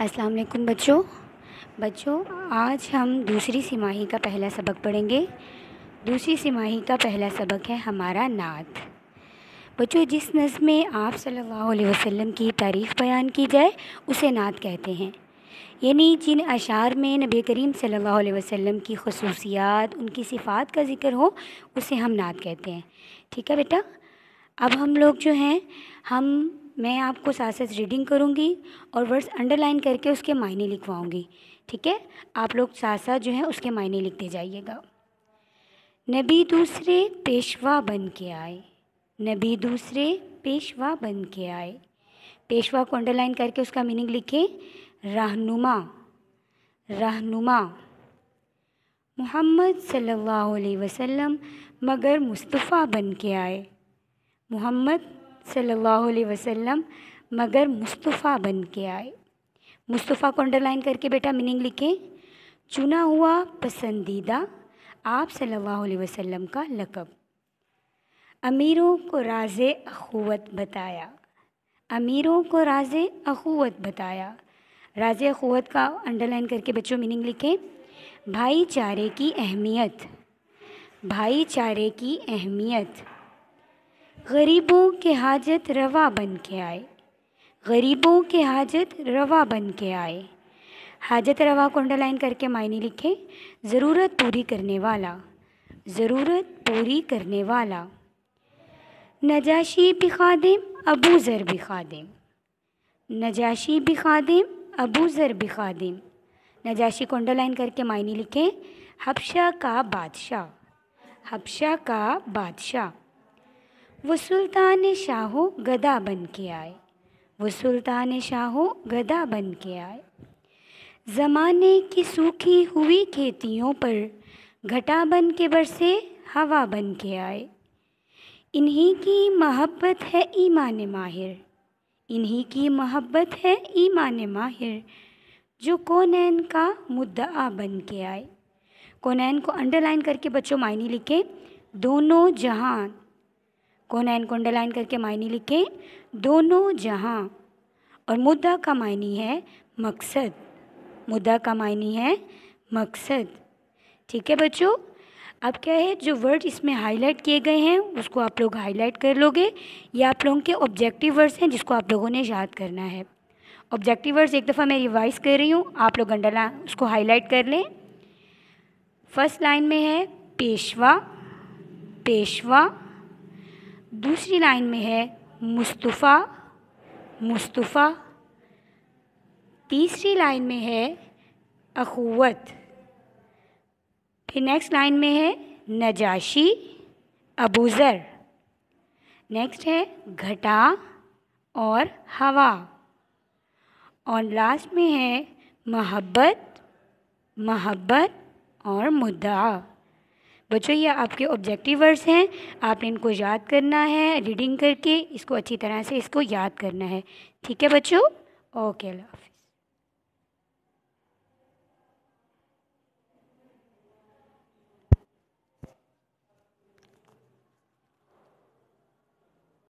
अस्सलाम वालेकुम बच्चों बच्चों आज हम दूसरी सिमाही का पहला सबक पढ़ेंगे दूसरी सिमाही का पहला सबक है हमारा नात बच्चों जिस नज़म में आप सल्लल्लाहु अलैहि वसल्लम की तारीफ़ बयान की जाए उसे नात कहते हैं यानी जिन अशार में नबी करीम सल्लल्लाहु अलैहि वसल्लम की खसूसियात उनकी सिफ़ात का ज़िक्र हो उसे हम नात कहते हैं ठीक है बेटा अब हम लोग जो हैं हम मैं आपको साथ साथ रीडिंग करूँगी और वर्ड्स अंडरलाइन करके उसके मायने लिखवाऊँगी ठीक है आप लोग साथ साथ जो है उसके मायने लिखते जाइएगा नबी दूसरे पेशवा बन के आए नबी दूसरे पेशवा बन के आए पेशवा को अंडरलाइन करके उसका मीनिंग लिखें रहनुमा रहनुमा मोहम्मद सल्लल्लाहु अलैहि वसल्लम मगर मुस्तफ़ा बन के आए मोहम्मद सल्लल्लाहु अलैहि वसल्लम मगर मुस्तफ़ा बन के आए मुस्तफ़ा को अंडरलाइन करके बेटा मीनिंग लिखें चुना हुआ पसंदीदा आप सल्लल्लाहु अलैहि वसल्लम का लकब अमीरों को राज अखुवत बताया अमीरों को राज अखुवत बताया राजे अखुवत का अंडरलाइन करके बच्चों मीनिंग लिखें भाईचारे की अहमियत भाईचारे की अहमियत गरीबों के हाजत रवा बन के आए गरीबों के हाजत रवा बन के आए हाजत रवा को अंडरलाइन करके मायने लिखें ज़रूरत पूरी करने वाला ज़रूरत पूरी करने वाला नजाशी भी खादिम अबू ज़र भी खादिम नजाशी भी खादिम अबू ज़र भी खादिम नजाशी को अंडरलाइन करके मायने लिखे हबशा का बादशाह हबशा का बादशाह वो सुल्तान शाहो गदा बन के आए वो सुल्तान शाहो गदा बन के आए ज़माने की सूखी हुई खेतियों पर घटा बन के बरसे हवा बन के आए इन्हीं की महब्बत है ईमान माहिर इन्हीं की महब्बत है ईमान माहिर जो कोनैन का मुद्दा बन के आए कोनैन को अंडरलाइन करके बच्चों मायने लिखें दोनों जहान कोना एंड कोंडलाइन करके मायने लिखें दोनों जहाँ और मुद्दा का मायने है मकसद मुद्दा का मायने है मकसद ठीक है बच्चों अब क्या है जो वर्ड इसमें हाईलाइट किए गए हैं उसको आप लोग हाईलाइट कर लोगे या आप लोगों के ऑब्जेक्टिव वर्ड्स हैं जिसको आप लोगों ने याद करना है ऑब्जेक्टिव वर्ड्स एक दफ़ा मैं रिवाइज कर रही हूँ आप लोग अंडरला उसको हाईलाइट कर लें फर्स्ट लाइन में है पेशवा पेशवा दूसरी लाइन में है मुस्तफ़ा मुस्तफ़ा तीसरी लाइन में है अख़वत फिर नेक्स्ट लाइन में है नजाशी अबूज़र नेक्स्ट है घटा और हवा और लास्ट में है मोहब्बत मोहब्बत और मुद्दा बच्चों ये आपके ऑब्जेक्टिव वर्ड्स हैं आपने इनको याद करना है रीडिंग करके इसको अच्छी तरह से इसको याद करना है ठीक है बच्चों ओके अल्लाह